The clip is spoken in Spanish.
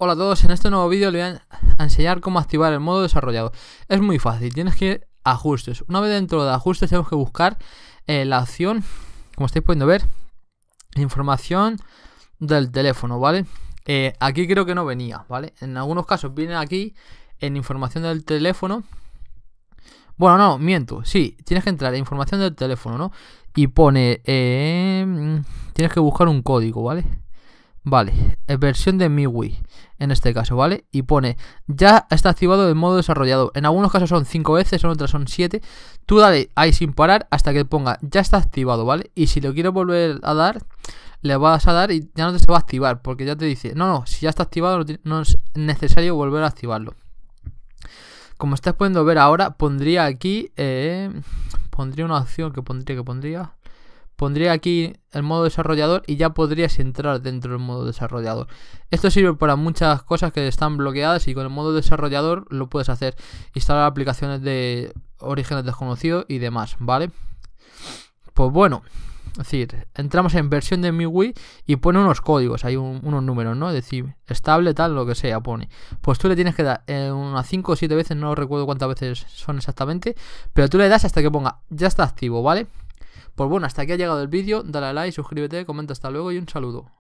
Hola a todos, en este nuevo vídeo les voy a enseñar cómo activar el modo desarrollado. Es muy fácil, tienes que ir a ajustes. Una vez dentro de ajustes tenemos que buscar eh, la opción, como estáis pudiendo ver, información del teléfono, ¿vale? Eh, aquí creo que no venía, ¿vale? En algunos casos viene aquí en información del teléfono. Bueno, no, miento, sí, tienes que entrar en información del teléfono, ¿no? Y pone, eh, tienes que buscar un código, ¿vale? Vale, eh, versión de MIUI en este caso, ¿vale? Y pone, ya está activado el modo desarrollado. En algunos casos son 5 veces, en otras son 7. Tú dale ahí sin parar hasta que ponga, ya está activado, ¿vale? Y si lo quiero volver a dar, le vas a dar y ya no te se va a activar, porque ya te dice, no, no, si ya está activado no es necesario volver a activarlo. Como estás pudiendo ver ahora, pondría aquí, eh, pondría una opción que pondría, que pondría pondría aquí el modo desarrollador y ya podrías entrar dentro del modo desarrollador. Esto sirve para muchas cosas que están bloqueadas y con el modo desarrollador lo puedes hacer. Instalar aplicaciones de orígenes desconocidos y demás, ¿vale? Pues bueno, es decir, entramos en versión de mi Wii y pone unos códigos, hay unos números, ¿no? Es decir, estable, tal, lo que sea, pone. Pues tú le tienes que dar eh, unas 5 o 7 veces, no recuerdo cuántas veces son exactamente, pero tú le das hasta que ponga, ya está activo, ¿vale? Pues bueno, hasta aquí ha llegado el vídeo, dale a like, suscríbete, comenta hasta luego y un saludo.